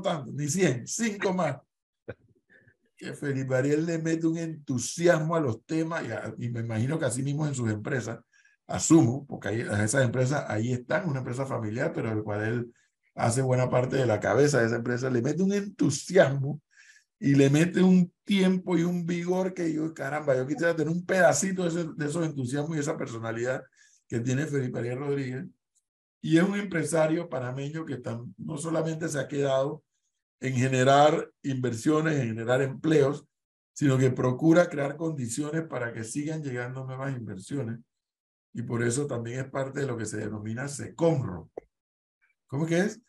tanto, ni 100, 5 más. que Felipe Ariel le mete un entusiasmo a los temas y, me imagino que así mismo en sus empresas, asumo, porque ahí, esas empresas ahí están, una empresa familiar, pero el cual él hace buena parte de la cabeza de esa empresa, le mete un entusiasmo y le mete un tiempo y un vigor que yo, caramba, yo quisiera tener un pedacito de, esos entusiasmos y esa personalidad que tiene Felipe Ariel Rodríguez. Y es un empresario panameño que tan, no solamente se ha quedado en generar inversiones, en generar empleos, sino que procura crear condiciones para que sigan llegando nuevas inversiones. Y por eso también es parte de lo que se denomina SECOMRO. ¿Cómo que es?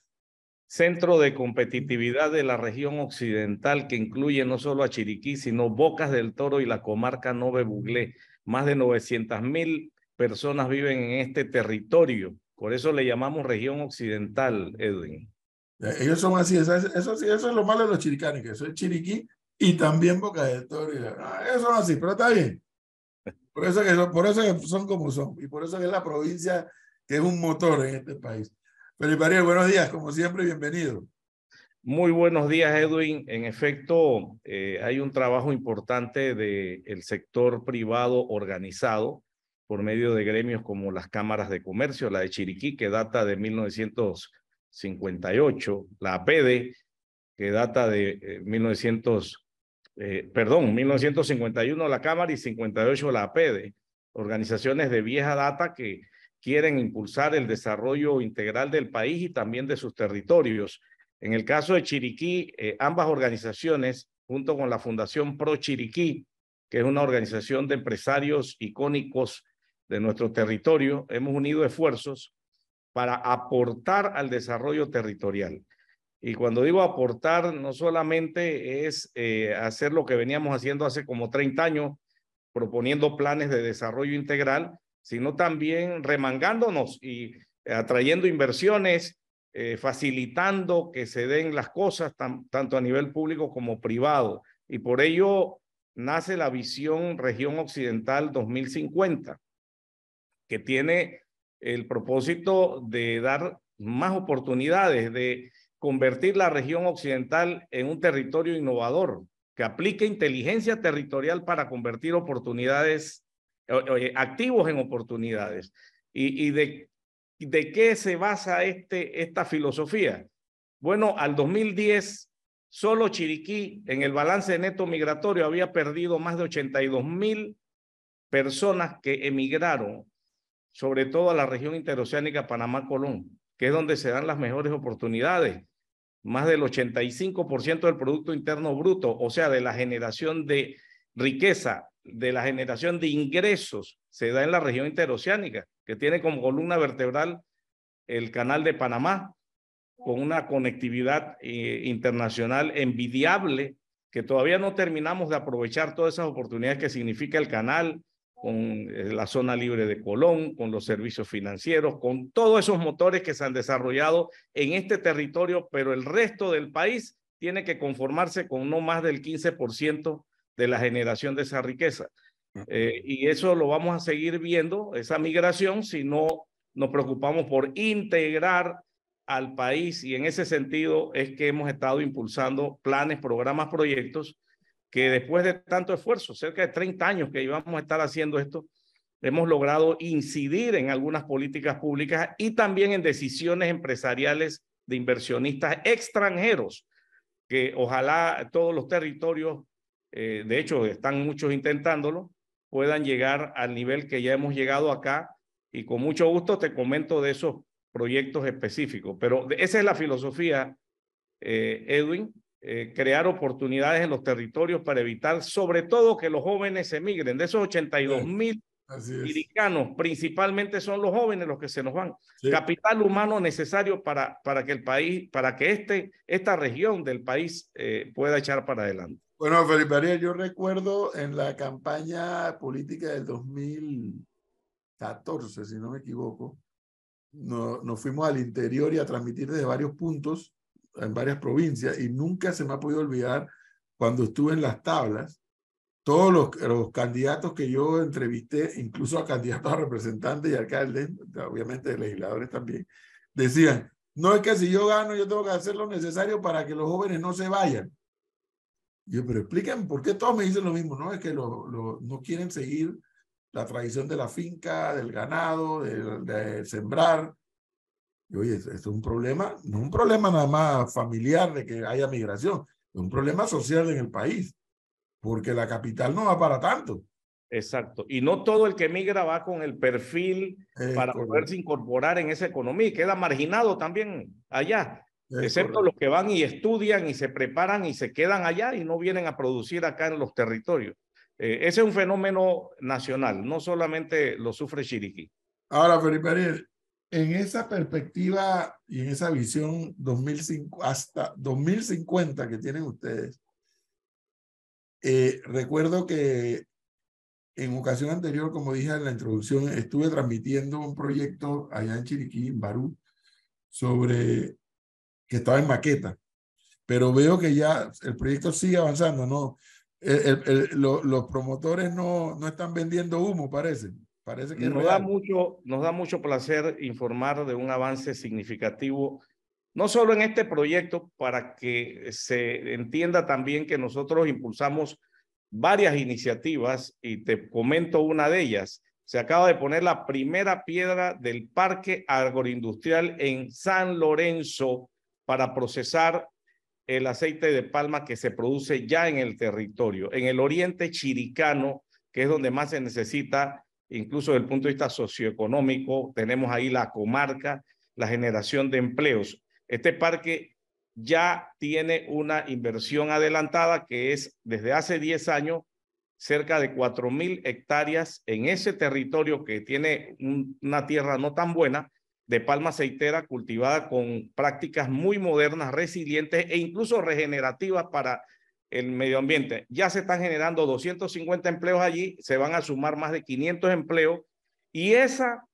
Centro de Competitividad de la Región Occidental, que incluye no solo a Chiriquí, sino Bocas del Toro y la comarca Nove Buglé. Más de 900.000 mil personas viven en este territorio. Por eso le llamamos Región Occidental, Edwin. Ellos son así, eso, eso, eso es lo malo de los chiricanos, que soy chiriquí y también boca de toro. Ah, eso son así, pero está bien. Por eso, que son, por eso son como son y por eso que es la provincia que es un motor en este país. Felipe Ariel, buenos días, como siempre, bienvenido. Muy buenos días, Edwin. En efecto, eh, hay un trabajo importante del el sector privado organizado por medio de gremios como las cámaras de comercio, la de Chiriquí, que data de 1900 58, la APD, que data de 1900, eh, eh, perdón, 1951 la Cámara y 58 la APD, organizaciones de vieja data que quieren impulsar el desarrollo integral del país y también de sus territorios. En el caso de Chiriquí, eh, ambas organizaciones, junto con la Fundación Pro Chiriquí, que es una organización de empresarios icónicos de nuestro territorio, hemos unido esfuerzos para aportar al desarrollo territorial. Y cuando digo aportar, no solamente es eh, hacer lo que veníamos haciendo hace como 30 años, proponiendo planes de desarrollo integral, sino también remangándonos y atrayendo inversiones, eh, facilitando que se den las cosas tanto a nivel público como privado. Y por ello nace la visión Región Occidental 2050, que tiene el propósito de dar más oportunidades, de convertir la región occidental en un territorio innovador, que aplique inteligencia territorial para convertir oportunidades, activos en oportunidades. ¿Y, y de, de, qué se basa este, esta filosofía? Bueno, al 2010, solo Chiriquí en el balance neto migratorio había perdido más de 82 mil personas que emigraron sobre todo a la región interoceánica Panamá-Colón, que es donde se dan las mejores oportunidades. Más del 85% del Producto Interno Bruto, o sea, de la generación de riqueza, de la generación de ingresos, se da en la región interoceánica, que tiene como columna vertebral el Canal de Panamá, con una conectividad eh, internacional envidiable, que todavía no terminamos de aprovechar todas esas oportunidades que significa el canal, con eh, la zona libre de Colón, con los servicios financieros, con todos esos motores que se han desarrollado en este territorio, pero el resto del país tiene que conformarse con no más del 15% de la generación de esa riqueza. Eh, y eso lo vamos a seguir viendo, esa migración, si no nos preocupamos por integrar al país y en ese sentido es que hemos estado impulsando planes, programas, proyectos que después de tanto esfuerzo, cerca de 30 años que íbamos a estar haciendo esto, hemos logrado incidir en algunas políticas públicas y también en decisiones empresariales de inversionistas extranjeros, que ojalá todos los territorios, eh, de hecho están muchos intentándolo, puedan llegar al nivel que ya hemos llegado acá y con mucho gusto te comento de esos proyectos específicos. Pero esa es la filosofía, eh, Edwin, eh, crear oportunidades en los territorios para evitar, sobre todo, que los jóvenes emigren. De esos 82 mil americanos, principalmente son los jóvenes los que se nos van. Capital humano necesario para, para que el país, para que este, esta región del país eh, pueda echar para adelante. Bueno, Felipe María, yo recuerdo en la campaña política del 2014, si no me equivoco, no, nos fuimos al interior y a transmitir desde varios puntos en varias provincias y nunca se me ha podido olvidar cuando estuve en las tablas, todos los, candidatos que yo entrevisté, incluso a candidatos a representantes y alcaldes, obviamente legisladores también, decían, no es que si yo gano yo tengo que hacer lo necesario para que los jóvenes no se vayan. Yo, pero explíquenme por qué todos me dicen lo mismo, ¿no? Es que lo, no quieren seguir la tradición de la finca, del ganado, del de sembrar, oye, es un problema, no un problema nada más familiar de que haya migración, es un problema social en el país, porque la capital no va para tanto. Exacto. Y no todo el que migra va con el perfil para poderse incorporar en esa economía y queda marginado también allá, excepto los que van y estudian y se preparan y se quedan allá y no vienen a producir acá en los territorios. Eh, ese es un fenómeno nacional, no solamente lo sufre Chiriquí. Ahora, Felipe Ariel, en esa perspectiva y en esa visión hasta 2050 que tienen ustedes, eh, recuerdo que en ocasión anterior, como dije en la introducción, estuve transmitiendo un proyecto allá en Chiriquí, en Barú, sobre que estaba en maqueta, pero veo que ya el proyecto sigue avanzando, ¿no? los promotores no, no están vendiendo humo, parece que nos, da mucho, nos da mucho placer informar de un avance significativo, no solo en este proyecto, para que se entienda también que nosotros impulsamos varias iniciativas y te comento una de ellas. Se acaba de poner la primera piedra del parque agroindustrial en San Lorenzo para procesar el aceite de palma que se produce ya en el territorio, en el oriente chiricano, que es donde más se necesita incluso desde el punto de vista socioeconómico, tenemos ahí la comarca, la generación de empleos. Este parque ya tiene una inversión adelantada que es desde hace 10 años cerca de 4.000 hectáreas en ese territorio que tiene una tierra no tan buena de palma aceitera cultivada con prácticas muy modernas, resilientes e incluso regenerativas para el medio ambiente. Ya se están generando 250 empleos allí, se van a sumar más de 500 empleos y esa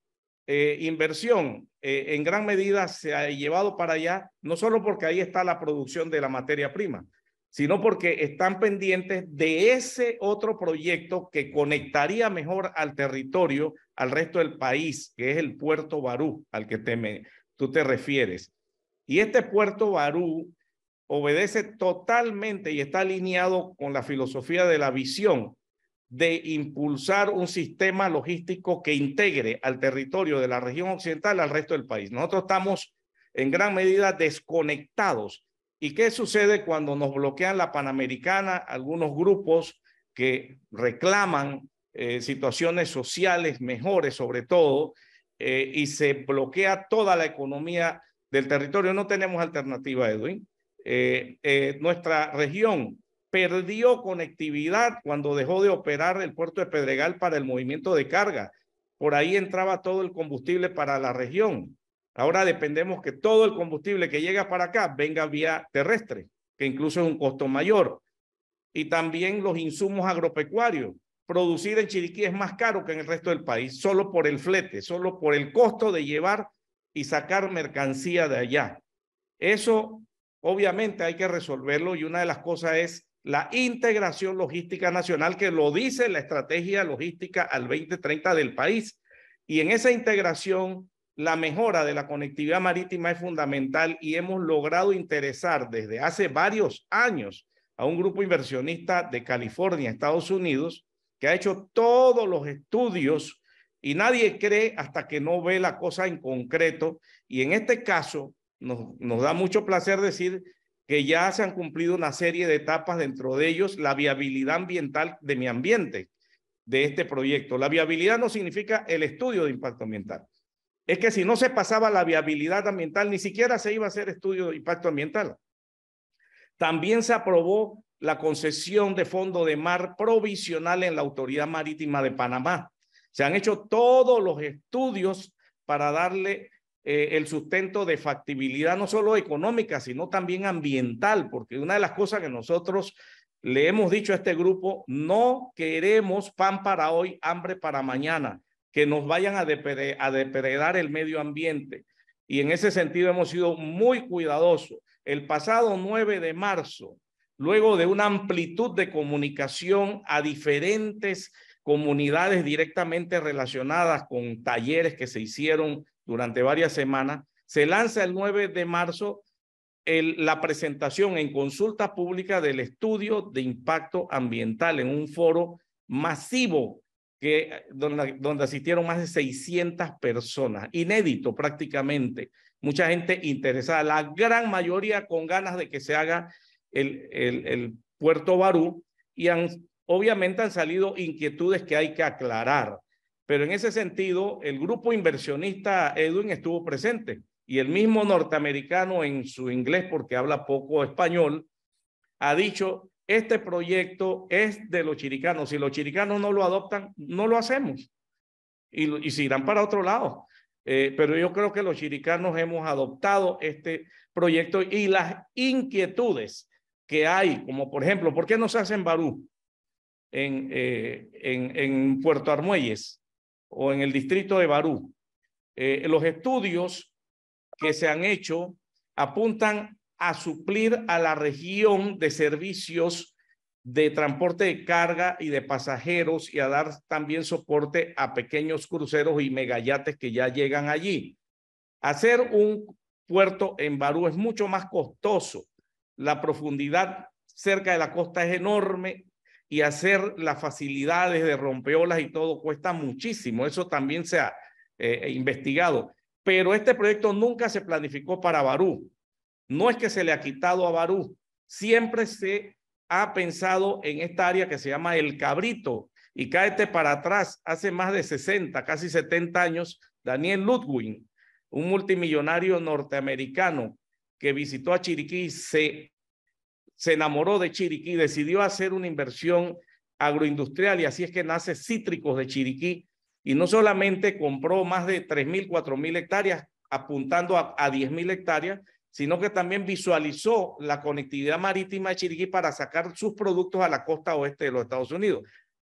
eh, inversión eh, en gran medida se ha llevado para allá, no solo porque ahí está la producción de la materia prima, sino porque están pendientes de ese otro proyecto que conectaría mejor al territorio, al resto del país, que es el puerto Barú, al que tú te refieres. Y este puerto Barú obedece totalmente y está alineado con la filosofía de la visión de impulsar un sistema logístico que integre al territorio de la región occidental al resto del país. Nosotros estamos en gran medida desconectados. ¿Y qué sucede cuando nos bloquean la Panamericana algunos grupos que reclaman eh, situaciones sociales mejores sobre todo eh, y se bloquea toda la economía del territorio? No tenemos alternativa, Edwin. Eh, eh, nuestra región perdió conectividad cuando dejó de operar el puerto de Pedregal para el movimiento de carga. Por ahí entraba todo el combustible para la región. Ahora dependemos que todo el combustible que llega para acá venga vía terrestre, que incluso es un costo mayor. Y también los insumos agropecuarios. Producir en Chiriquí es más caro que en el resto del país, solo por el flete, solo por el costo de llevar y sacar mercancía de allá. Eso obviamente hay que resolverlo y una de las cosas es la integración logística nacional que lo dice la estrategia logística al 2030 del país. Y en esa integración, la mejora de la conectividad marítima es fundamental y hemos logrado interesar desde hace varios años a un grupo inversionista de California, Estados Unidos, que ha hecho todos los estudios y nadie cree hasta que no ve la cosa en concreto. Y en este caso, nos, da mucho placer decir que ya se han cumplido una serie de etapas, dentro de ellos la viabilidad ambiental de mi ambiente, de este proyecto. La viabilidad no significa el estudio de impacto ambiental. Es que si no se pasaba la viabilidad ambiental, ni siquiera se iba a hacer estudio de impacto ambiental. También se aprobó la concesión de fondo de mar provisional en la Autoridad Marítima de Panamá. Se han hecho todos los estudios para darle eh, el sustento de factibilidad no solo económica, sino también ambiental, porque una de las cosas que nosotros le hemos dicho a este grupo, no queremos pan para hoy, hambre para mañana, que nos vayan a, a depredar el medio ambiente. Y en ese sentido hemos sido muy cuidadosos. El pasado 9 de marzo, luego de una amplitud de comunicación a diferentes comunidades directamente relacionadas con talleres que se hicieron durante varias semanas. Se lanza el 9 de marzo la presentación en consulta pública del estudio de impacto ambiental en un foro masivo que, donde, asistieron más de 600 personas, inédito prácticamente, mucha gente interesada, la gran mayoría con ganas de que se haga el, el, puerto Barú y obviamente han salido inquietudes que hay que aclarar. Pero en ese sentido, el grupo inversionista Edwin estuvo presente y el mismo norteamericano en su inglés, porque habla poco español, ha dicho, este proyecto es de los chiricanos. Si los chiricanos no lo adoptan, no lo hacemos. Y, si se irán para otro lado. Eh, pero yo creo que los chiricanos hemos adoptado este proyecto y las inquietudes que hay, como por ejemplo, ¿por qué no se hace en Barú, eh, en Puerto Armuelles? o en el distrito de Barú. Eh, los estudios que se han hecho apuntan a suplir a la región de servicios de transporte de carga y de pasajeros y a dar también soporte a pequeños cruceros y megayates que ya llegan allí. Hacer un puerto en Barú es mucho más costoso. La profundidad cerca de la costa es enorme y hacer las facilidades de rompeolas y todo cuesta muchísimo. Eso también se ha eh, eh, investigado. Pero este proyecto nunca se planificó para Barú. No es que se le ha quitado a Barú. Siempre se ha pensado en esta área que se llama El Cabrito. Y caete este para atrás, hace más de 60, casi 70 años, Daniel Ludwig, un multimillonario norteamericano que visitó a Chiriquí, se se enamoró de Chiriquí, decidió hacer una inversión agroindustrial y así es que nace Cítricos de Chiriquí y no solamente compró más de 3.000, 4.000 hectáreas apuntando a, diez 10.000 hectáreas, sino que también visualizó la conectividad marítima de Chiriquí para sacar sus productos a la costa oeste de los Estados Unidos.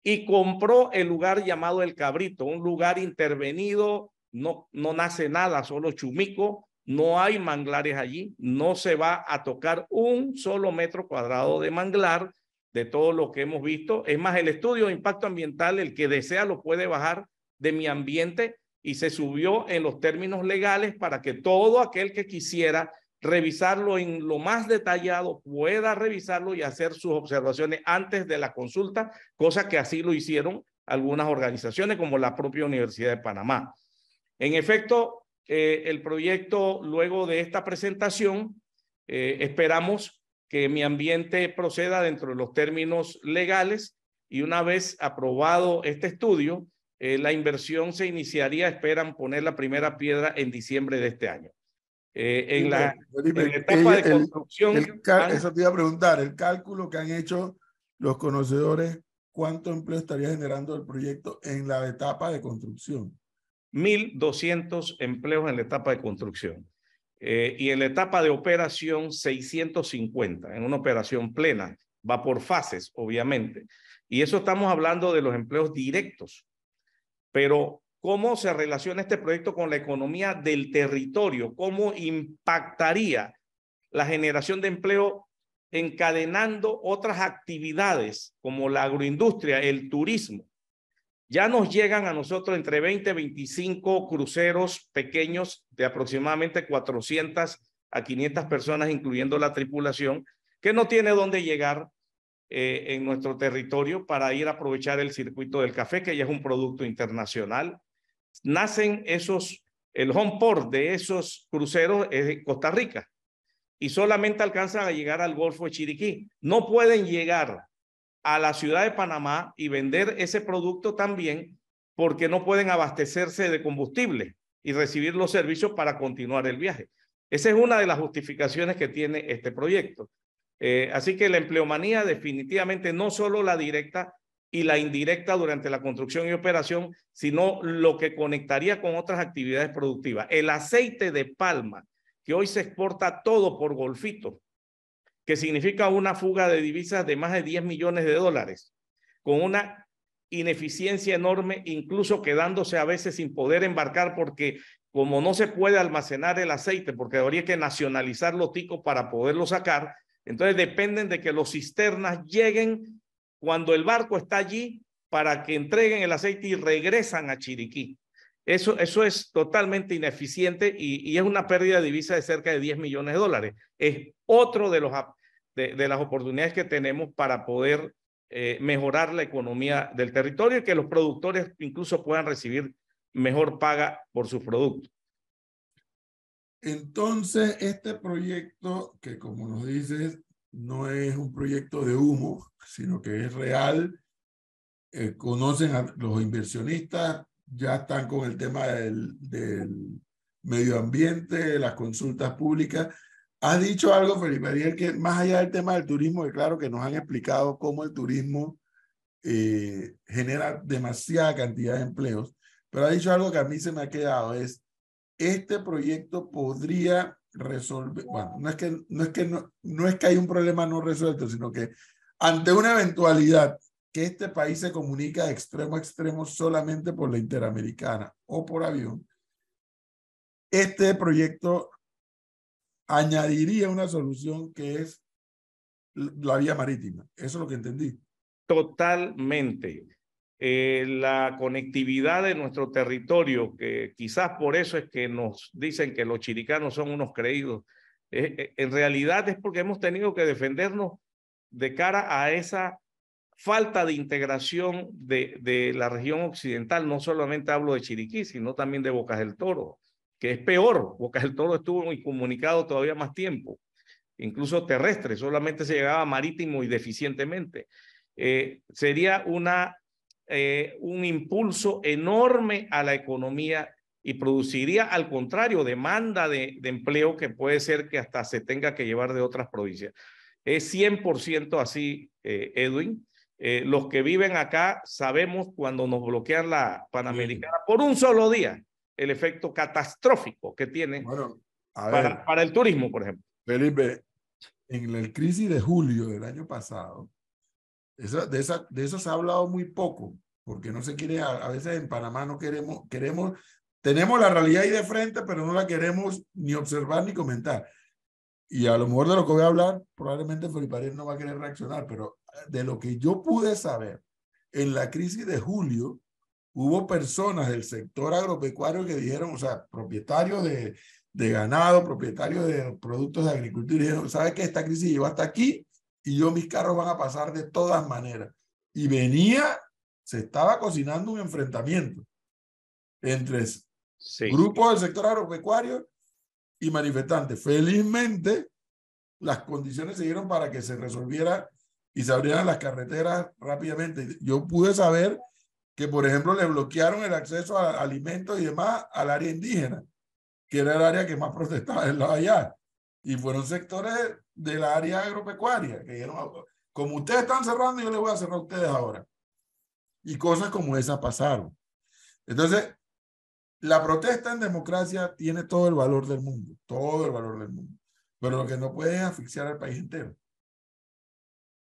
Y compró el lugar llamado El Cabrito, un lugar intervenido, no, no nace nada, solo chumico, no hay manglares allí, no se va a tocar un solo metro cuadrado de manglar de todo lo que hemos visto. Es más, el estudio de impacto ambiental, el que desea lo puede bajar de mi ambiente y se subió en los términos legales para que todo aquel que quisiera revisarlo en lo más detallado pueda revisarlo y hacer sus observaciones antes de la consulta, cosa que así lo hicieron algunas organizaciones como la propia Universidad de Panamá. En efecto, eh, el proyecto luego de esta presentación. Eh, esperamos que mi ambiente proceda dentro de los términos legales y una vez aprobado este estudio, eh, la inversión se iniciaría, esperan poner la primera piedra en diciembre de este año. en, la, etapa de construcción. eso te iba a preguntar, el cálculo que han hecho los conocedores, ¿cuánto empleo estaría generando el proyecto en la etapa de construcción? 1.200 empleos en la etapa de construcción eh, y en la etapa de operación 650, en una operación plena, va por fases, obviamente. Y eso estamos hablando de los empleos directos. Pero ¿cómo se relaciona este proyecto con la economía del territorio? ¿Cómo impactaría la generación de empleo encadenando otras actividades como la agroindustria, el turismo? Ya nos llegan a nosotros entre 20 25 cruceros pequeños de aproximadamente 400 a 500 personas, incluyendo la tripulación, que no tiene dónde llegar eh, en nuestro territorio para ir a aprovechar el circuito del café, que ya es un producto internacional. Nacen esos, el home port de esos cruceros es Costa Rica y solamente alcanzan a llegar al Golfo de Chiriquí. No pueden llegar a la ciudad de Panamá y vender ese producto también porque no pueden abastecerse de combustible y recibir los servicios para continuar el viaje. Esa es una de las justificaciones que tiene este proyecto. Eh, así que la empleomanía definitivamente no solo la directa y la indirecta durante la construcción y operación, sino lo que conectaría con otras actividades productivas. El aceite de palma, que hoy se exporta todo por golfito, que significa una fuga de divisas de más de 10 millones de dólares, con una ineficiencia enorme, incluso quedándose a veces sin poder embarcar porque como no se puede almacenar el aceite, porque habría que nacionalizar los ticos para poderlo sacar, entonces dependen de que los cisternas lleguen cuando el barco está allí para que entreguen el aceite y regresan a Chiriquí. Eso, eso es totalmente ineficiente y, es una pérdida de divisa de cerca de 10 millones de dólares. Es otro de los de, las oportunidades que tenemos para poder eh, mejorar la economía del territorio y que los productores incluso puedan recibir mejor paga por sus productos. Entonces, este proyecto, que como nos dices, no es un proyecto de humo, sino que es real, eh, conocen a los inversionistas, ya están con el tema del, del medio ambiente, las consultas públicas, Has dicho algo, Felipe Ariel, que más allá del tema del turismo, que claro que nos han explicado cómo el turismo eh, genera demasiada cantidad de empleos, pero ha dicho algo que a mí se me ha quedado, es este proyecto podría resolver, bueno, no es que, no es que, no, no es que hay un problema no resuelto, sino que ante una eventualidad que este país se comunica de extremo a extremo solamente por la Interamericana o por avión, este proyecto añadiría una solución que es la vía marítima. Eso es lo que entendí. Totalmente. Eh, la conectividad de nuestro territorio, que quizás por eso es que nos dicen que los chiricanos son unos creídos, eh, eh, en realidad es porque hemos tenido que defendernos de cara a esa falta de integración de, de la región occidental. No solamente hablo de Chiriquí, sino también de Bocas del Toro que es peor. porque el Toro estuvo incomunicado todavía más tiempo, incluso terrestre, solamente se llegaba marítimo y deficientemente. Eh, sería una, eh, un impulso enorme a la economía y produciría, al contrario, demanda de, empleo que puede ser que hasta se tenga que llevar de otras provincias. Es 100% así, eh, Edwin. los que viven acá sabemos cuando nos bloquean la Panamericana por un solo día el efecto catastrófico que tiene para, ver, para, el turismo, por ejemplo. Felipe, en la crisis de julio del año pasado, de, esa, de eso se ha hablado muy poco, porque no se quiere, a, veces en Panamá no queremos, queremos, tenemos la realidad ahí de frente, pero no la queremos ni observar ni comentar. Y a lo mejor de lo que voy a hablar, probablemente Felipe Ariel no va a querer reaccionar, pero de lo que yo pude saber en la crisis de julio, hubo personas del sector agropecuario que dijeron, o sea, propietarios de, de ganado, propietarios de productos de agricultura, dijeron, ¿sabes qué? Esta crisis llegó hasta aquí y yo mis carros van a pasar de todas maneras. Y venía, se estaba cocinando un enfrentamiento entre grupos del sector agropecuario y manifestantes. Felizmente, las condiciones se dieron para que se resolviera y se abrieran las carreteras rápidamente. Yo pude saber que por ejemplo le bloquearon el acceso a alimentos y demás al área indígena, que era el área que más protestaba en la allá. Y fueron sectores del área agropecuaria que dijeron, ah, como ustedes están cerrando, yo les voy a cerrar a ustedes ahora. Y cosas como esas pasaron. Entonces, la protesta en democracia tiene todo el valor del mundo, todo el valor del mundo. Pero lo que no puede es asfixiar al país entero.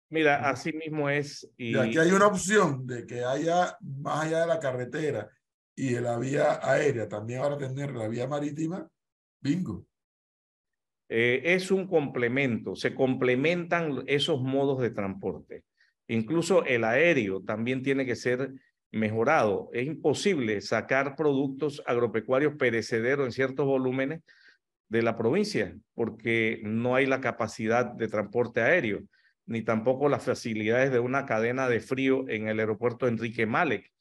Mira, así mismo es. Y... aquí hay una opción de que haya más allá de la carretera y de la vía aérea, también ahora tener la vía marítima, bingo. Eh, es un complemento, se complementan esos modos de transporte. Incluso el aéreo también tiene que ser mejorado. Es imposible sacar productos agropecuarios perecederos en ciertos volúmenes de la provincia porque no hay la capacidad de transporte aéreo ni tampoco las facilidades de una cadena de frío en el aeropuerto Enrique Malek.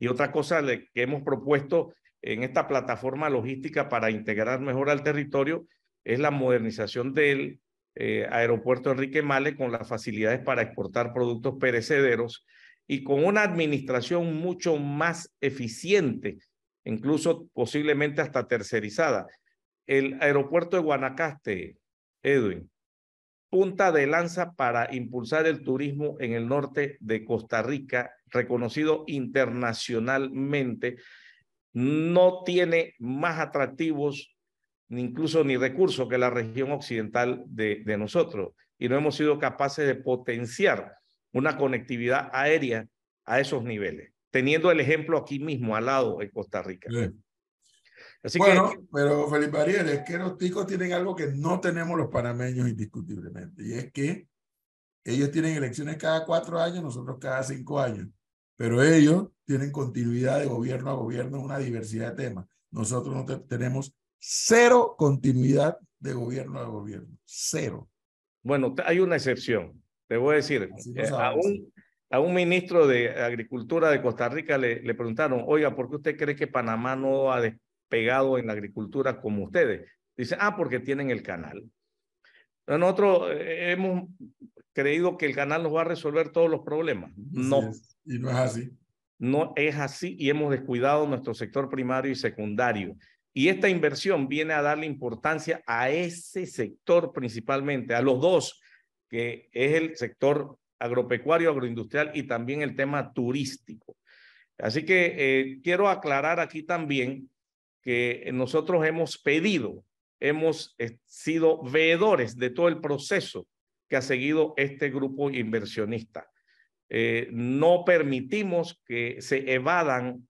Y otra cosa que hemos propuesto en esta plataforma logística para integrar mejor al territorio es la modernización del eh, aeropuerto Enrique Malek con las facilidades para exportar productos perecederos y con una administración mucho más eficiente, incluso posiblemente hasta tercerizada. El aeropuerto de Guanacaste, Edwin, punta de lanza para impulsar el turismo en el norte de Costa Rica, reconocido internacionalmente, no tiene más atractivos ni incluso ni recursos que la región occidental de, nosotros. Y no hemos sido capaces de potenciar una conectividad aérea a esos niveles, teniendo el ejemplo aquí mismo, al lado, en Costa Rica bueno, pero Felipe Ariel, es que los ticos tienen algo que no tenemos los panameños indiscutiblemente, y es que ellos tienen elecciones cada cuatro años, nosotros cada cinco años, pero ellos tienen continuidad de gobierno a gobierno en una diversidad de temas. Nosotros no tenemos cero continuidad de gobierno a gobierno, cero. Bueno, hay una excepción, te voy a decir, eh, a, un, ministro de Agricultura de Costa Rica le, le, preguntaron, oiga, ¿por qué usted cree que Panamá no ha de, pegado en la agricultura como ustedes. Dicen, ah, porque tienen el canal. Nosotros eh, hemos creído que el canal nos va a resolver todos los problemas. No. Y no es así. No es así y hemos descuidado nuestro sector primario y secundario. Y esta inversión viene a darle importancia a ese sector principalmente, a los dos, que es el sector agropecuario, agroindustrial y también el tema turístico. Así que eh, quiero aclarar aquí también que nosotros hemos pedido, hemos eh, sido veedores de todo el proceso que ha seguido este grupo inversionista. Eh, no permitimos que se evadan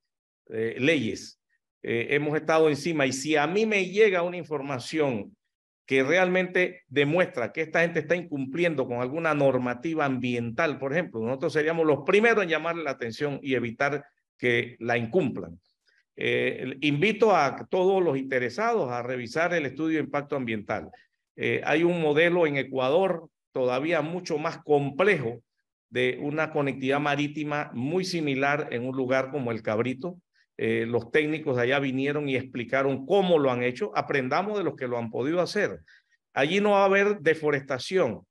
eh, leyes. hemos estado encima y si a mí me llega una información que realmente demuestra que esta gente está incumpliendo con alguna normativa ambiental, por ejemplo, nosotros seríamos los primeros en llamar la atención y evitar que la incumplan. Eh, invito a todos los interesados a revisar el estudio de impacto ambiental. Eh, hay un modelo en Ecuador todavía mucho más complejo de una conectividad marítima muy similar en un lugar como el Cabrito. Eh, los técnicos de allá vinieron y explicaron cómo lo han hecho. Aprendamos de los que lo han podido hacer. Allí no va a haber deforestación,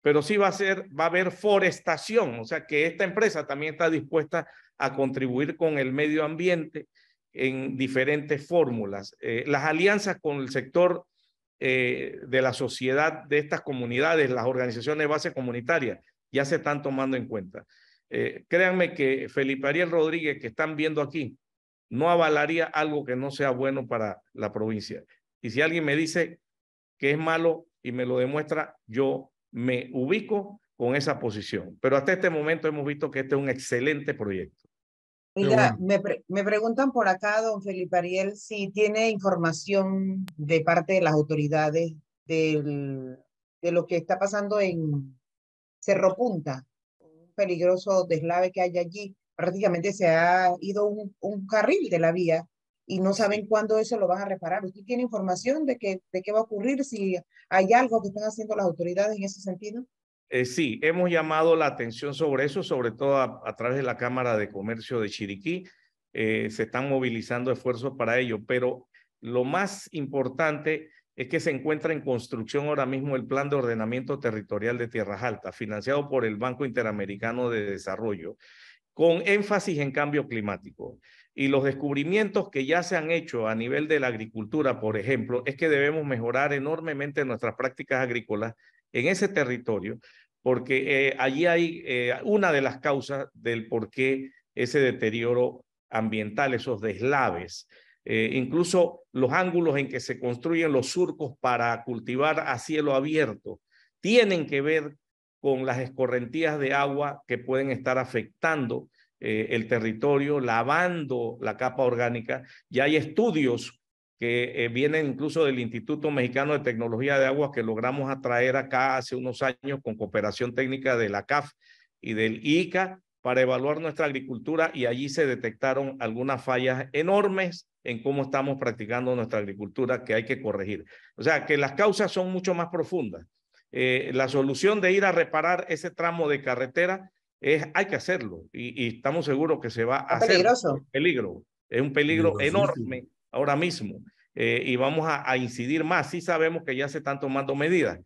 pero sí va a, ser, va a haber forestación, o sea que esta empresa también está dispuesta a contribuir con el medio ambiente en diferentes fórmulas. Eh, las alianzas con el sector eh, de la sociedad de estas comunidades, las organizaciones de base comunitaria, ya se están tomando en cuenta. Eh, créanme que Felipe Ariel Rodríguez, que están viendo aquí, no avalaría algo que no sea bueno para la provincia. Y si alguien me dice que es malo y me lo demuestra, yo me ubico con esa posición. Pero hasta este momento hemos visto que este es un excelente proyecto me, preguntan por acá, don Felipe Ariel, si tiene información de parte de las autoridades del, de lo que está pasando en Cerro Punta, un peligroso deslave que hay allí. Prácticamente se ha ido un, carril de la vía y no saben cuándo eso lo van a reparar. ¿Usted tiene información de, que, de qué va a ocurrir, si hay algo que están haciendo las autoridades en ese sentido? Eh, sí, hemos llamado la atención sobre eso, sobre todo a, través de la Cámara de Comercio de Chiriquí. Eh, se están movilizando esfuerzos para ello, pero lo más importante es que se encuentra en construcción ahora mismo el Plan de Ordenamiento Territorial de Tierras Altas, financiado por el Banco Interamericano de Desarrollo, con énfasis en cambio climático. Y los descubrimientos que ya se han hecho a nivel de la agricultura, por ejemplo, es que debemos mejorar enormemente nuestras prácticas agrícolas en ese territorio, porque eh, allí hay eh, una de las causas del por qué ese deterioro ambiental, esos deslaves, eh, incluso los ángulos en que se construyen los surcos para cultivar a cielo abierto, tienen que ver con las escorrentías de agua que pueden estar afectando el territorio, lavando la capa orgánica. y hay estudios que eh, vienen incluso del Instituto Mexicano de Tecnología de Aguas que logramos atraer acá hace unos años con cooperación técnica de la CAF y del ICA para evaluar nuestra agricultura y allí se detectaron algunas fallas enormes en cómo estamos practicando nuestra agricultura que hay que corregir. O sea, que las causas son mucho más profundas. Eh, la solución de ir a reparar ese tramo de carretera es hay que hacerlo y, estamos seguros que se va a hacer. Es es un peligro enorme ahora mismo eh, y vamos a, incidir más. Sí sabemos que ya se están tomando medidas,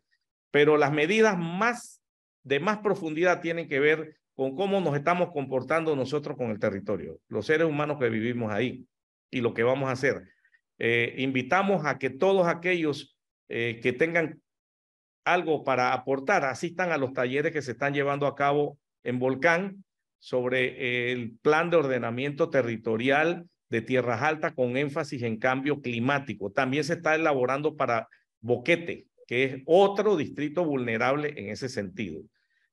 pero las medidas más de más profundidad tienen que ver con cómo nos estamos comportando nosotros con el territorio, los seres humanos que vivimos ahí y lo que vamos a hacer. Eh, invitamos a que todos aquellos eh, que tengan algo para aportar asistan a los talleres que se están llevando a cabo en Volcán sobre el plan de ordenamiento territorial de tierras altas con énfasis en cambio climático. También se está elaborando para Boquete, que es otro distrito vulnerable en ese sentido.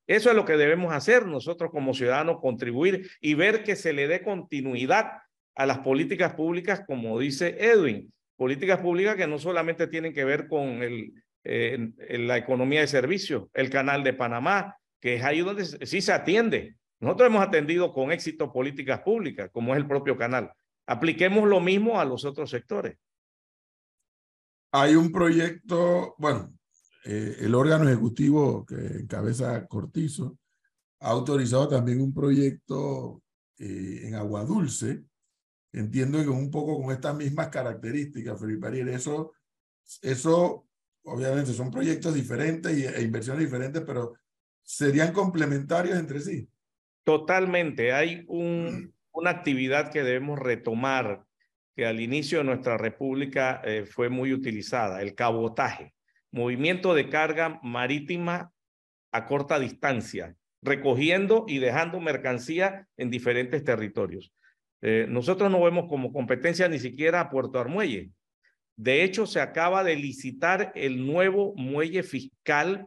Eso es lo que debemos hacer nosotros como ciudadanos, contribuir y ver que se le dé continuidad a las políticas públicas, como dice Edwin, políticas públicas que no solamente tienen que ver con eh, la economía de servicio, el canal de Panamá, que es ahí donde sí se atiende. Nosotros hemos atendido con éxito políticas públicas, como es el propio canal, Apliquemos lo mismo a los otros sectores. Hay un proyecto, bueno, eh, el órgano ejecutivo que encabeza Cortizo ha autorizado también un proyecto eh, en Agua Dulce. Entiendo que un poco con estas mismas características, Felipe Ariel, eso, eso obviamente son proyectos diferentes e inversiones diferentes, pero serían complementarios entre sí. Totalmente. Hay un una actividad que debemos retomar, que al inicio de nuestra república eh, fue muy utilizada, el cabotaje, movimiento de carga marítima a corta distancia, recogiendo y dejando mercancía en diferentes territorios. Eh, nosotros no vemos como competencia ni siquiera a Puerto Armuelle. De hecho, se acaba de licitar el nuevo muelle fiscal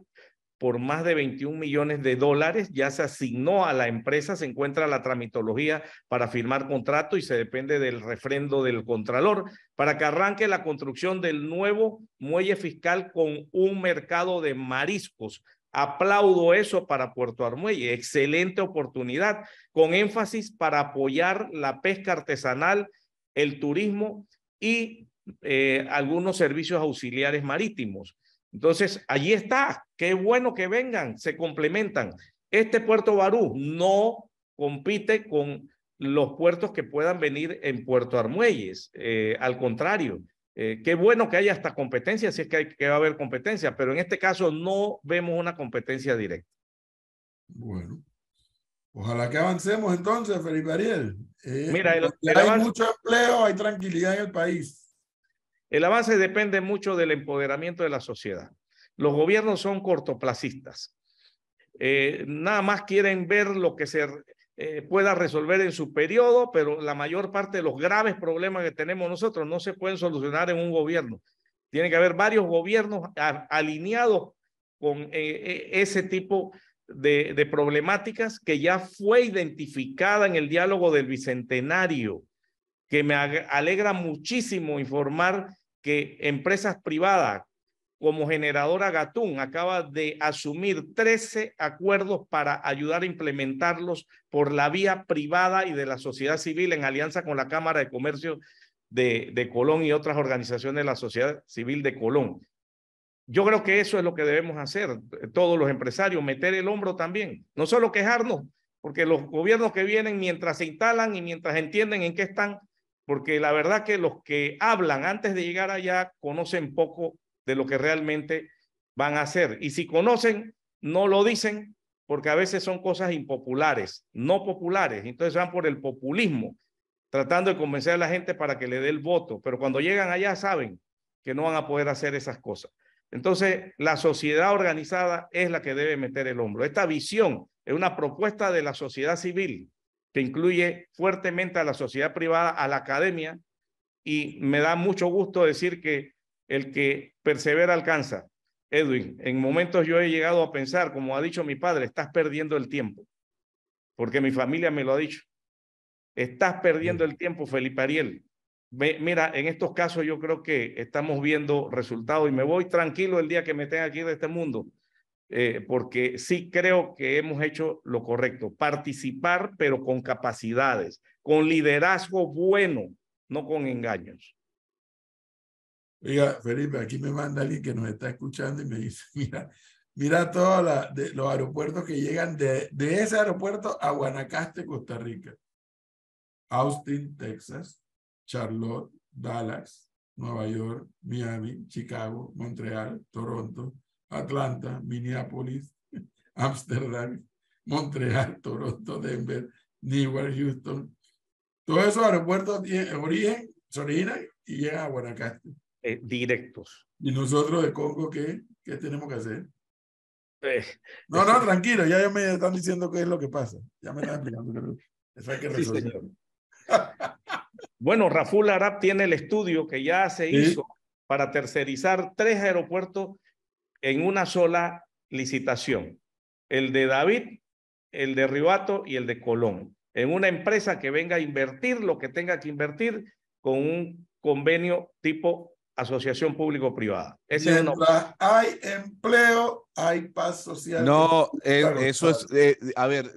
por más de 21 millones de dólares. Ya se asignó a la empresa, se encuentra la tramitología para firmar contrato y se depende del refrendo del contralor para que arranque la construcción del nuevo muelle fiscal con un mercado de mariscos. Aplaudo eso para Puerto Armuelle, excelente oportunidad, con énfasis para apoyar la pesca artesanal, el turismo y eh, algunos servicios auxiliares marítimos. Entonces, allí está. Qué bueno que vengan, se complementan. Este puerto Barú no compite con los puertos que puedan venir en Puerto Armuelles. Eh, al contrario, eh, qué bueno que haya esta competencia, si es que, hay, que va a haber competencia, pero en este caso no vemos una competencia directa. Bueno, Ojalá que avancemos entonces, Felipe Ariel. Eh, Mira, hay mucho empleo, hay tranquilidad en el país. El avance depende mucho del empoderamiento de la sociedad. Los gobiernos son cortoplacistas. Eh, nada más quieren ver lo que se eh, pueda resolver en su periodo, pero la mayor parte de los graves problemas que tenemos nosotros no se pueden solucionar en un gobierno. Tiene que haber varios gobiernos alineados con eh, ese tipo de problemáticas que ya fue identificada en el diálogo del Bicentenario que me alegra muchísimo informar que empresas privadas como generadora Gatún acaba de asumir 13 acuerdos para ayudar a implementarlos por la vía privada y de la sociedad civil en alianza con la Cámara de Comercio de, de Colón y otras organizaciones de la sociedad civil de Colón. Yo creo que eso es lo que debemos hacer eh, todos los empresarios, meter el hombro también, no solo quejarnos, porque los gobiernos que vienen mientras se instalan y mientras entienden en qué están, porque la verdad que los que hablan antes de llegar allá conocen poco de lo que realmente van a hacer. Y si conocen, no lo dicen, porque a veces son cosas impopulares, no populares. Entonces van por el populismo, tratando de convencer a la gente para que le dé el voto. Pero cuando llegan allá saben que no van a poder hacer esas cosas. Entonces, la sociedad organizada es la que debe meter el hombro. Esta visión es una propuesta de la sociedad civil, que incluye fuertemente a la sociedad privada, a la academia, y me da mucho gusto decir que el que persevera alcanza. Edwin, en momentos yo he llegado a pensar, como ha dicho mi padre, estás perdiendo el tiempo, porque mi familia me lo ha dicho. Estás perdiendo el tiempo, Felipe Ariel. mira, en estos casos yo creo que estamos viendo resultados y me voy tranquilo el día que me tenga aquí de este mundo, eh, porque sí creo que hemos hecho lo correcto, participar pero con capacidades, con liderazgo bueno, no con engaños. Oiga, Felipe, aquí me manda alguien que nos está escuchando y me dice, mira, mira todos los aeropuertos que llegan de, de, ese aeropuerto a Guanacaste, Costa Rica. Austin, Texas, Charlotte, Dallas, Nueva York, Miami, Chicago, Montreal, Toronto, Atlanta, Minneapolis, Amsterdam, Montreal, Toronto, Denver, Newark, Houston. Todos esos aeropuertos tienen origen, se originan y llegan a Guanacaste. Eh, directos. ¿Y nosotros de Congo qué, qué tenemos que hacer? Eh, no, no, tranquilo, ya, me están diciendo qué es lo que pasa. Ya me están explicando. Eso hay que resolverlo. bueno, Raful Arab tiene el estudio que ya se hizo para tercerizar tres aeropuertos en una sola licitación. El de David, el de Ribato y el de Colón. En una empresa que venga a invertir lo que tenga que invertir con un convenio tipo asociación público-privada. Ese no. hay empleo, hay paz social. No, eh, eso es, eh, a ver.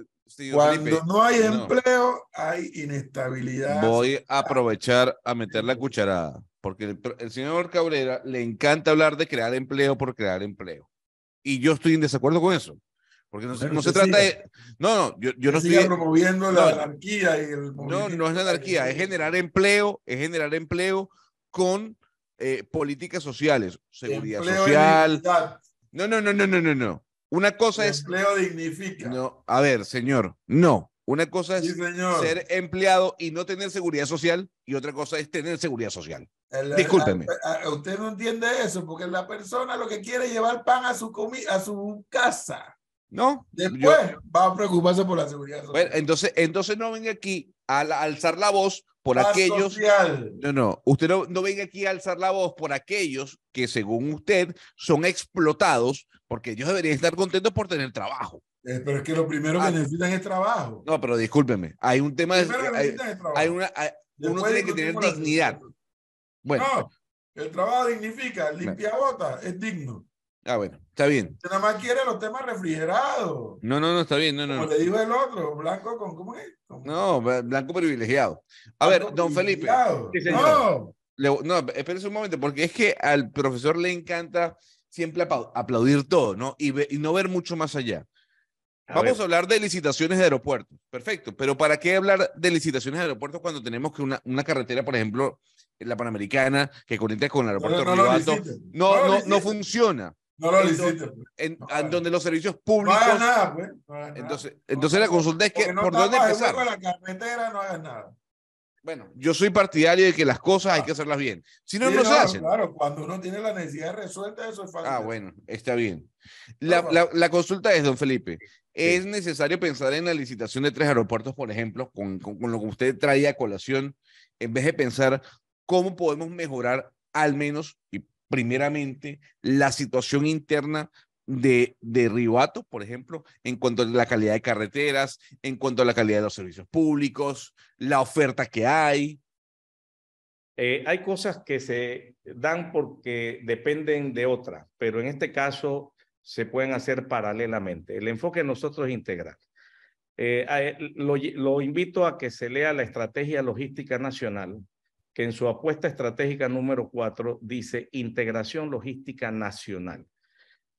Cuando no hay empleo, hay inestabilidad. Voy a ah. aprovechar a meter la cucharada porque el, señor Cabrera le encanta hablar de crear empleo por crear empleo. Y yo estoy en desacuerdo con eso. Porque no, no se trata de... No, no, yo, yo no estoy... promoviendo no, la anarquía y el No, no es la anarquía, es generar empleo, es generar empleo con eh, políticas sociales, seguridad social. No, no, no, no, no, no, no. Una cosa es... Empleo dignifica. No, a ver, señor, no. Una cosa es ser empleado y no tener seguridad social y otra cosa es tener seguridad social. Discúlpeme. usted no entiende eso, porque la persona lo que quiere es llevar pan a su, a su casa. No. Después va a preocuparse por la seguridad social. Bueno, entonces, entonces no venga aquí a, alzar la voz por aquellos. No, no. Usted no, no, venga aquí a alzar la voz por aquellos que, según usted, son explotados, porque ellos deberían estar contentos por tener trabajo. Eh, pero es que lo primero que ah. necesitan es trabajo. No, pero discúlpeme. Hay un tema. de, hay, una, uno tiene que tener dignidad. Bueno. No, el trabajo dignifica, limpia bota, es digno. Ah, bueno, está bien. nada más quiere los temas refrigerados. No, no, no, está bien, no, no. Como le dijo el otro, blanco con, ¿cómo es? No, blanco privilegiado. A ver, don Felipe. no. no, espérese un momento, porque es que al profesor le encanta siempre aplaudir todo, ¿no? Y, no ver mucho más allá. Vamos a hablar de licitaciones de aeropuertos. Perfecto, pero ¿para qué hablar de licitaciones de aeropuertos cuando tenemos que una carretera, por ejemplo, la Panamericana, que conecta con el aeropuerto no, no, no, no, funciona. No lo licite pues. En, donde los servicios públicos. Pues, no hagas nada, pues. Entonces, entonces la consulta es que, ¿por dónde empezar? la carretera, no hagas nada. Bueno, yo soy partidario de que las cosas hay ah. que hacerlas bien. Si no, no, se hacen. Claro, cuando uno tiene la necesidad resuelta, eso es fácil. Ah, bueno, está bien. La, consulta es, don Felipe, ¿es necesario pensar en la licitación de tres aeropuertos, por ejemplo, con, con lo que usted traía a colación, en vez de pensar cómo podemos mejorar al menos y primeramente la situación interna de, de Rivato, por ejemplo, en cuanto a la calidad de carreteras, en cuanto a la calidad de los servicios públicos, la oferta que hay. Eh, hay cosas que se dan porque dependen de otras, pero en este caso se pueden hacer paralelamente. El enfoque de nosotros es integral. Eh, lo, lo invito a que se lea la Estrategia Logística Nacional, que en su apuesta estratégica número cuatro dice integración logística nacional,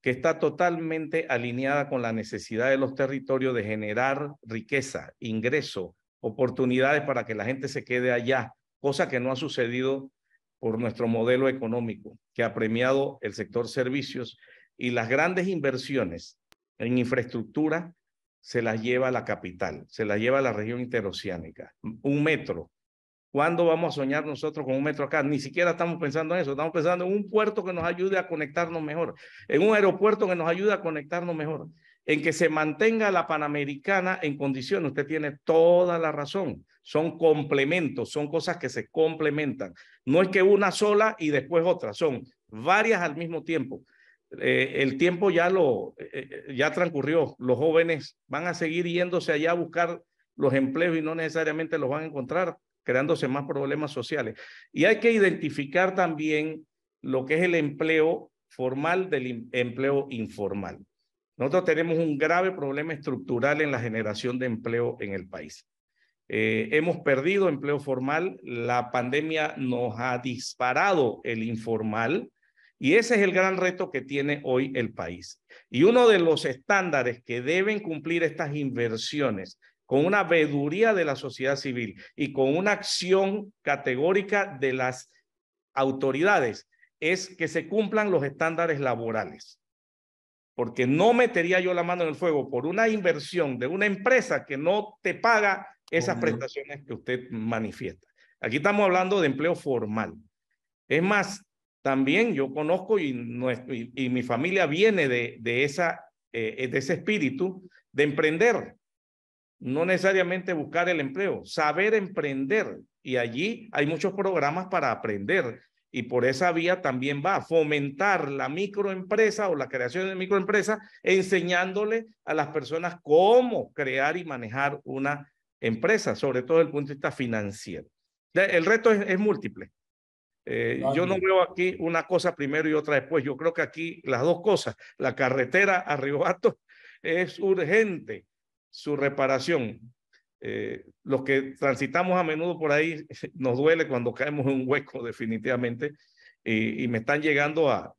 que está totalmente alineada con la necesidad de los territorios de generar riqueza, ingreso, oportunidades para que la gente se quede allá, cosa que no ha sucedido por nuestro modelo económico, que ha premiado el sector servicios y las grandes inversiones en infraestructura se las lleva a la capital, se las lleva a la región interoceánica. Un metro, ¿Cuándo vamos a soñar nosotros con un metro acá? Ni siquiera estamos pensando en eso, estamos pensando en un puerto que nos ayude a conectarnos mejor, en un aeropuerto que nos ayude a conectarnos mejor, en que se mantenga la Panamericana en condiciones. Usted tiene toda la razón, son complementos, son cosas que se complementan. No es que una sola y después otra, son varias al mismo tiempo. Eh, el tiempo ya lo eh, eh, ya transcurrió, los jóvenes van a seguir yéndose allá a buscar los empleos y no necesariamente los van a encontrar creándose más problemas sociales. Y hay que identificar también lo que es el empleo formal del empleo informal. Nosotros tenemos un grave problema estructural en la generación de empleo en el país. Eh, hemos perdido empleo formal, la pandemia nos ha disparado el informal y ese es el gran reto que tiene hoy el país. Y uno de los estándares que deben cumplir estas inversiones con una veeduría de la sociedad civil y con una acción categórica de las autoridades es que se cumplan los estándares laborales. Porque no metería yo la mano en el fuego por una inversión de una empresa que no te paga esas prestaciones que usted manifiesta. Aquí estamos hablando de empleo formal. Es más, también yo conozco y, mi familia viene eh, eh, de ese espíritu de emprender no necesariamente buscar el empleo, saber emprender. Y allí hay muchos programas para aprender. Y por esa vía también va a fomentar la microempresa o la creación de microempresa, enseñándole a las personas cómo crear y manejar una empresa, sobre todo el punto de vista financiero. El reto es, múltiple. Eh, yo no veo aquí una cosa primero y otra después. Yo creo que aquí las dos cosas, la carretera a Río es urgente su reparación. Eh, los que transitamos a menudo por ahí nos duele cuando caemos en un hueco definitivamente y, me están llegando a,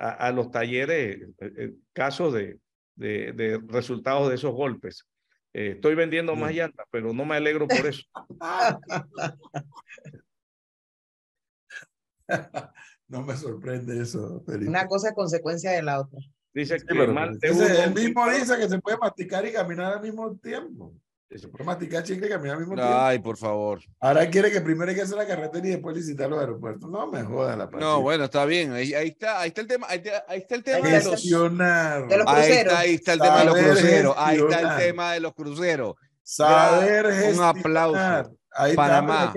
a, los talleres eh, eh, casos de, de, resultados de esos golpes. estoy vendiendo más llantas, pero no me alegro por eso. No me sorprende eso. Una cosa es consecuencia de la otra. Dice que pues, El mismo dice que se puede masticar y caminar al mismo tiempo. Se puede masticar chicle y caminar al mismo tiempo. Ay, por favor. Ahora quiere que primero hay que hacer la carretera y después licitar los aeropuertos. No me joda la parte. No, bueno, está bien. Ahí, está, ahí está el tema. Ahí, está el tema de los, cruceros. Ahí está, el tema de los cruceros. Ahí está el tema de los cruceros. Un aplauso. Ahí Panamá.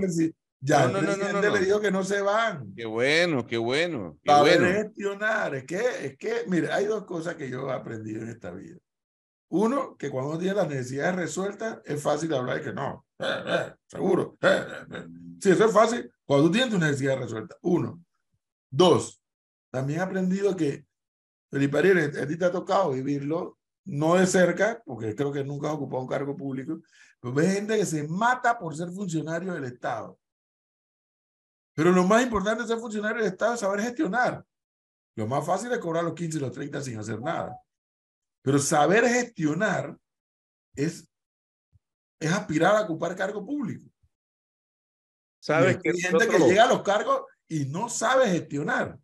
Ya no, no, el presidente le dijo que no se van. Qué bueno, qué bueno. para gestionar. Es que, es que, mira, hay dos cosas que yo he aprendido en esta vida. Uno, que cuando uno tiene las necesidades resueltas, es fácil hablar de que no. Eh, eh, seguro. Eh, sí, eso es fácil cuando tú tienes tus necesidades resueltas. Uno. Dos, también he aprendido que, Felipe Ariel, a ti te ha tocado vivirlo, no de cerca, porque creo que nunca has ocupado un cargo público, pero ves gente que se mata por ser funcionario del Estado. Pero lo más importante de ser funcionario del Estado es saber gestionar. Lo más fácil es cobrar los 15 y los 30 sin hacer nada. Pero saber gestionar es, es aspirar a ocupar cargo público. Sabes gente que llega a los cargos y no sabe gestionar.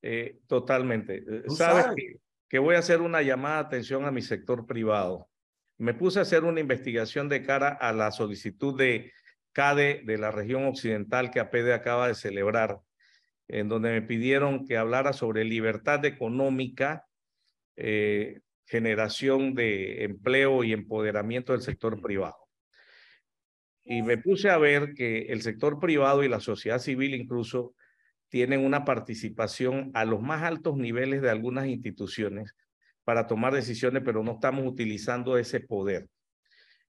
Eh, totalmente. Eh, sabes que, que voy a hacer una llamada de atención a mi sector privado. Me puse a hacer una investigación de cara a la solicitud de CADE de la región occidental que APD acaba de celebrar, en donde me pidieron que hablara sobre libertad económica, eh, generación de empleo y empoderamiento del sector privado. Y me puse a ver que el sector privado y la sociedad civil incluso tienen una participación a los más altos niveles de algunas instituciones para tomar decisiones, pero no estamos utilizando ese poder.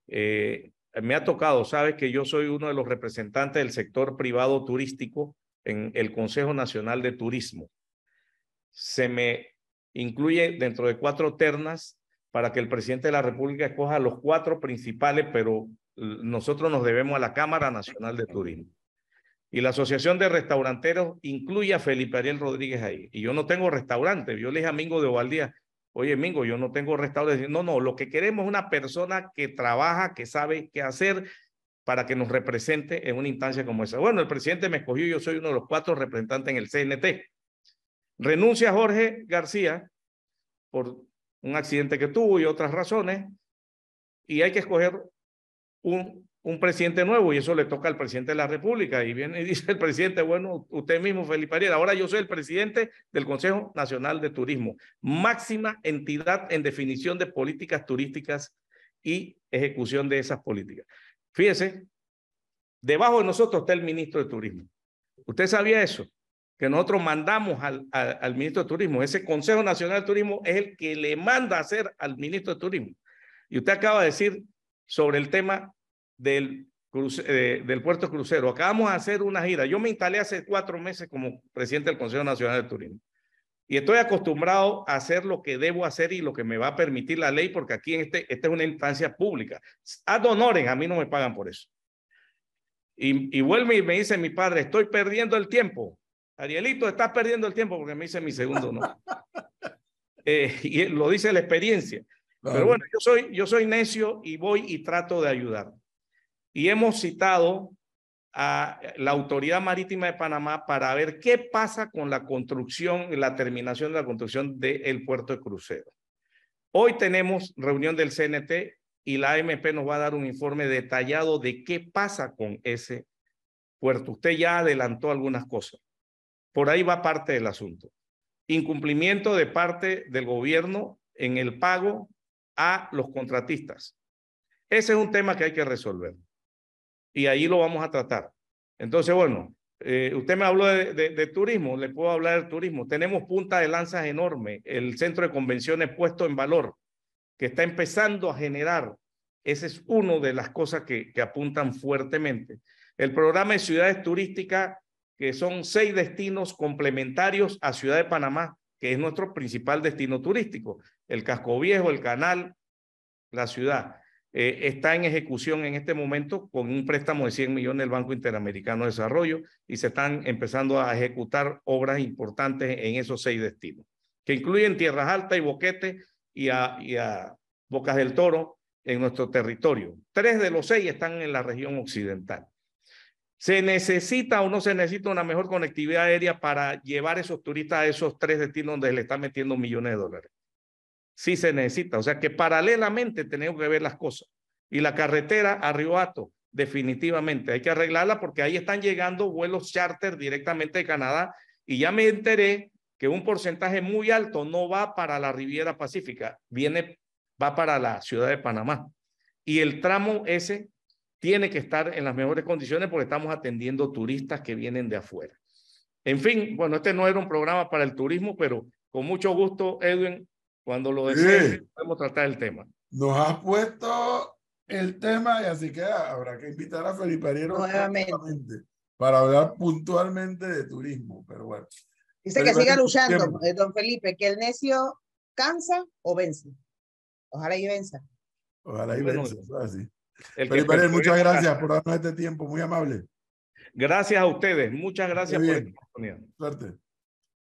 Eh, eh, me ha tocado, sabes que yo soy uno de los representantes del sector privado turístico en el Consejo Nacional de Turismo. Se me incluye dentro de cuatro ternas para que el presidente de la República escoja los cuatro principales, pero nosotros nos debemos a la Cámara Nacional de Turismo. Y la Asociación de Restauranteros incluye a Felipe Ariel Rodríguez ahí. Y yo no tengo restaurante. Yo le dije a Mingo de Ovaldía, Oye, Mingo, yo no tengo decir. No, no, lo que queremos es una persona que trabaja, que sabe qué hacer para que nos represente en una instancia como esa. Bueno, el presidente me escogió, yo soy uno de los cuatro representantes en el CNT. Renuncia Jorge García por un accidente que tuvo y otras razones, y hay que escoger un un presidente nuevo y eso le toca al presidente de la República. Y viene y dice el presidente, bueno, usted mismo, Felipe Ariel, ahora yo soy el presidente del Consejo Nacional de Turismo, máxima entidad en definición de políticas turísticas y ejecución de esas políticas. Fíjese, debajo de nosotros está el ministro de Turismo. ¿Usted sabía eso? Que nosotros mandamos al, al, al ministro de Turismo. Ese Consejo Nacional de Turismo es el que le manda hacer al ministro de Turismo. Y usted acaba de decir sobre el tema del, eh, del puerto crucero. Acabamos de hacer una gira. Yo me instalé hace cuatro meses como presidente del Consejo Nacional de Turismo. Y estoy acostumbrado a hacer lo que debo hacer y lo que me va a permitir la ley, porque aquí en este, esta es una instancia pública. haz honores, a mí no me pagan por eso. Y, y vuelve y me dice mi padre, estoy perdiendo el tiempo. Arielito, estás perdiendo el tiempo porque me dice mi segundo no. Eh, y lo dice la experiencia. Pero bueno, yo soy, yo soy necio y voy y trato de ayudar. Y hemos citado a la Autoridad Marítima de Panamá para ver qué pasa con la construcción, la terminación de la construcción del puerto de crucero. Hoy tenemos reunión del CNT y la AMP nos va a dar un informe detallado de qué pasa con ese puerto. Usted ya adelantó algunas cosas. Por ahí va parte del asunto. Incumplimiento de parte del gobierno en el pago a los contratistas. Ese es un tema que hay que resolver y ahí lo vamos a tratar. Entonces, bueno, eh, usted me habló de, turismo, le puedo hablar del turismo. Tenemos punta de lanzas enorme, el centro de convenciones puesto en valor, que está empezando a generar. Esa es una de las cosas que, que apuntan fuertemente. El programa de ciudades turísticas, que son seis destinos complementarios a Ciudad de Panamá, que es nuestro principal destino turístico, el Casco Viejo, el Canal, la ciudad. Eh, está en ejecución en este momento con un préstamo de 100 millones del Banco Interamericano de Desarrollo y se están empezando a ejecutar obras importantes en esos seis destinos, que incluyen Tierras Altas y Boquete y a, Bocas del Toro en nuestro territorio. Tres de los seis están en la región occidental. ¿Se necesita o no se necesita una mejor conectividad aérea para llevar esos turistas a esos tres destinos donde se le están metiendo millones de dólares? sí se necesita. O sea que paralelamente tenemos que ver las cosas. Y la carretera a definitivamente, hay que arreglarla porque ahí están llegando vuelos charter directamente de Canadá. Y ya me enteré que un porcentaje muy alto no va para la Riviera Pacífica, viene, va para la ciudad de Panamá. Y el tramo ese tiene que estar en las mejores condiciones porque estamos atendiendo turistas que vienen de afuera. En fin, bueno, este no era un programa para el turismo, pero con mucho gusto, Edwin, cuando lo desee, podemos tratar el tema. Nos has puesto el tema y así que habrá que invitar a Felipe Ariero nuevamente para hablar puntualmente de turismo, pero bueno. Dice que siga luchando, eh, don Felipe, que el necio cansa o vence. Ojalá y venza. Ojalá y venza, Felipe muchas gracias por darnos este tiempo, muy amable. Gracias a ustedes, muchas gracias por la oportunidad. Suerte.